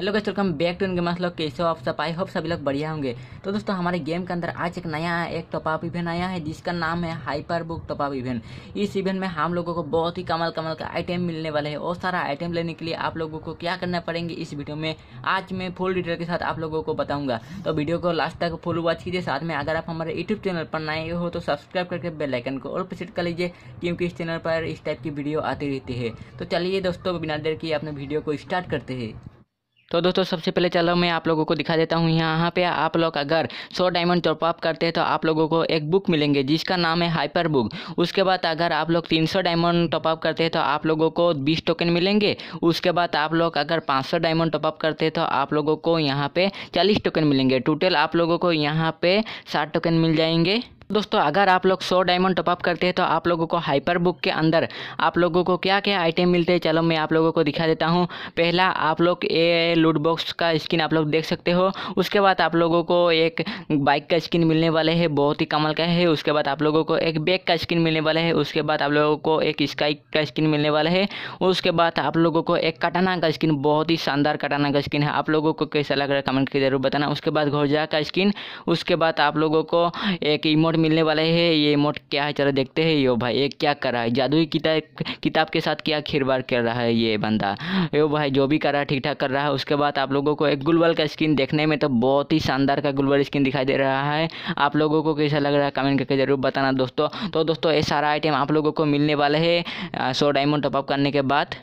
hello दोस्तों welcome back to इनके मतलब कैसे हो आप सब आई होप सभी लोग बढ़िया होंगे तो दोस्तों हमारे गेम के अंदर आज एक नया एक टॉपअप इवेंट आया है जिसका नाम है हाइपर बुक टॉपअप इवेंट इस इवेंट में हम लोगों को बहुत ही कमल कमल का आइटम मिलने वाले हैं और सारा आइटम लेने के लिए आप लोगों को क्या करना पड़ेंगे इस वीडियो में आज मैं फुल डिटेल के साथ आप लोगों को बताऊंगा तो वीडियो को लास्ट तक फुल वॉच कीजिए साथ में अगर आप हमारे यूट्यूब चैनल पर नए हो तो सब्सक्राइब करके बेलाइकन को और प्रसिट कर लीजिए क्योंकि इस चैनल पर इस टाइप की वीडियो आती रहती है तो चलिए दोस्तों बिना देर की अपने वीडियो को स्टार्ट करते हैं तो दोस्तों सबसे पहले चलो मैं आप लोगों को दिखा देता हूँ यहाँ पे आप लोग अगर 100 डायमंड टॉप अप करते हैं तो आप लोगों को एक बुक मिलेंगे जिसका नाम है हाइपर बुक उसके बाद अगर आप लोग 300 डायमंड टॉप अप करते हैं तो आप लोगों को 20 टोकन मिलेंगे उसके बाद आप लोग अगर 500 डायमंड टॉप अप करते हैं तो आप लोगों को यहाँ पर चालीस टोकन मिलेंगे टोटल आप लोगों को यहाँ पर साठ टोकन मिल जाएंगे दोस्तों अगर आप लोग सौ डायमंड टॉपअप करते हैं तो आप लोगों को हाइपर बुक के अंदर आप लोगों को क्या क्या आइटम मिलते हैं चलो मैं आप लोगों को दिखा देता हूँ पहला आप लोग ए लूट बॉक्स का स्किन आप लोग देख सकते हो उसके बाद आप लोगों को एक बाइक का स्किन मिलने वाले है बहुत ही कमल का है उसके बाद आप लोगों को एक बैग का स्किन मिलने वाला है उसके बाद आप लोगों को एक स्काई का स्किन मिलने वाला है उसके बाद आप लोगों को एक कटाना का स्किन बहुत ही शानदार कटाना का स्किन है आप लोगों को कैसा लग रहा है कमेंट के जरूर बताना उसके बाद घोरजा का स्किन उसके बाद आप लोगों को एक इमोट मिलने वाले हैं ये इमोट क्या है चलो देखते हैं यो भाई ये क्या कर रहा है जादुई किताब किताब के साथ क्या खिरवाड़ कर रहा है ये बंदा यो भाई जो भी कर रहा है ठीक ठाक कर रहा है उसके बाद आप लोगों को एक गुलबल का स्किन देखने में तो बहुत ही शानदार का गुलबल स्किन दिखाई दे रहा है आप लोगों को कैसा लग रहा है कमेंट करके ज़रूर बताना दोस्तों तो दोस्तों ये सारा आइटम आप लोगों को मिलने वाले है सौ डायमंड टॉपअप करने के बाद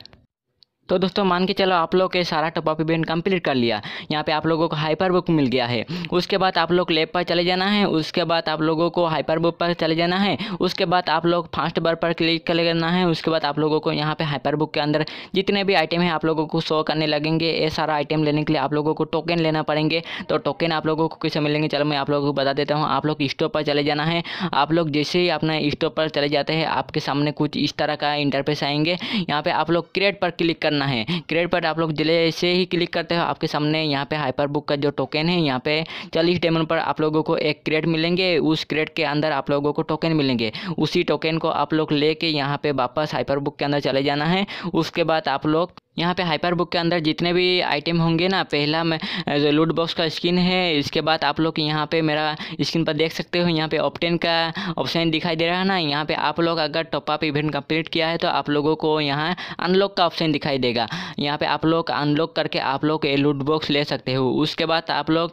तो दोस्तों मान के चलो आप लोग के सारा टॉपअप इवेंट कंप्लीट कर लिया यहाँ पे आप लोगों को हाइपर बुक मिल गया है उसके बाद आप लोग लेब पर चले जाना है उसके बाद आप लोगों को हाइपर बुक पर चले जाना है उसके बाद आप लोग फास्ट बार पर क्लिक कर लेना है उसके बाद आप लोगों को यहाँ पे हाइपर बुक के अंदर जितने भी आइटम हैं आप लोगों को शो करने लगेंगे ये सारा आइटम लेने के लिए आप लोगों को टोकन लेना पड़ेंगे तो टोकन आप लोगों को कैसे मिलेंगे चलो मैं आप लोगों को बता देता हूँ आप लोग स्टोर पर चले जाना है आप लोग जैसे ही अपना स्टोर पर चले जाते हैं आपके सामने कुछ इस तरह का इंटरफेस आएंगे यहाँ पर आप लोग क्रिएट पर क्लिक करना करना है क्रेडिट पर आप लोग जिले से ही क्लिक करते हो आपके सामने यहाँ पे हाइपर बुक का जो टोकन है यहाँ पे चालीस डेमन पर आप लोगों को एक क्रेड मिलेंगे उस क्रेड के अंदर आप लोगों को टोकन मिलेंगे उसी टोकन को आप लोग लेके यहाँ पे वापस हाइपर बुक के अंदर चले जाना है उसके बाद आप लोग यहाँ पे हाइपर बुक के अंदर जितने भी आइटम होंगे ना पहला लूट बॉक्स का स्किन है इसके बाद आप लोग यहाँ पे मेरा स्क्रीन पर देख सकते हो यहाँ पे ऑप्टेन का ऑप्शन दिखाई दे रहा है ना यहाँ पे आप लोग अगर टॉपअप इवेंट कंप्लीट किया है तो आप लोगों को यहाँ अनलॉक का ऑप्शन दिखाई देगा यहाँ पे आप लोग अनलॉक करके आप लोग लूट बॉक्स ले सकते हो उसके बाद आप लोग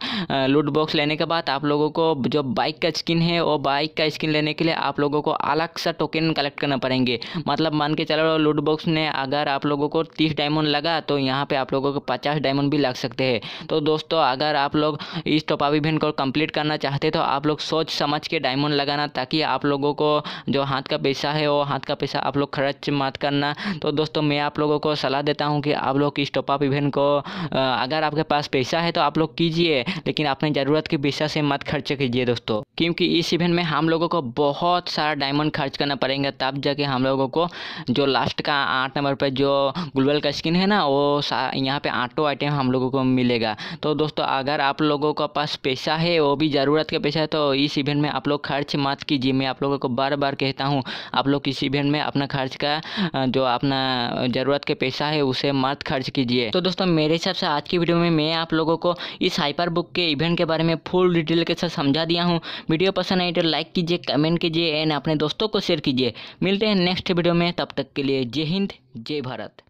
लूट बॉक्स लेने के बाद आप लोगों को जो बाइक का स्किन है वो बाइक का स्किन लेने के लिए आप लोगों को अलग सा टोकन कलेक्ट करना पड़ेंगे मतलब मान के चलो लूट बॉक्स ने अगर आप लोगों को तीस टाइम डायमंड लगा तो यहाँ पे आप लोगों को पचास डायमंड भी लग सकते हैं तो दोस्तों अगर आप लोग इस टॉपअप इवेंट को कंप्लीट करना चाहते तो आप लोग सोच समझ के डायमंड लगाना ताकि आप लोगों को जो हाथ का पैसा है वो हाथ का पैसा आप लोग खर्च मत करना तो दोस्तों मैं आप लोगों को सलाह देता हूँ कि आप लोग इस टॉपअप इवेंट को अगर आपके पास पैसा है तो आप लोग कीजिए लेकिन अपनी ज़रूरत के पैसा से मत खर्च कीजिए दोस्तों क्योंकि इस इवेंट में हम लोगों को बहुत सारा डायमंड खर्च करना पड़ेगा तब जाके हम लोगों को जो लास्ट का आठ नंबर पर जो ग्लोबल का स्किन है ना वो यहाँ पे आटो आइटम हम लोगों को मिलेगा तो दोस्तों अगर आप लोगों का पास पैसा है वो भी ज़रूरत का पैसा है तो इस इवेंट में आप लोग खर्च मत कीजिए मैं आप लोगों को बार बार कहता हूँ आप लोग इस इवेंट में अपना खर्च का जो अपना ज़रूरत के पैसा है उसे मत खर्च कीजिए तो दोस्तों मेरे हिसाब से आज की वीडियो में मैं आप लोगों को इस हाइपर बुक के इवेंट के बारे में फुल डिटेल के साथ समझा दिया हूँ वीडियो पसंद आई तो लाइक कीजिए कमेंट कीजिए एंड अपने दोस्तों को शेयर कीजिए मिलते हैं नेक्स्ट वीडियो में तब तक के लिए जय हिंद जय भारत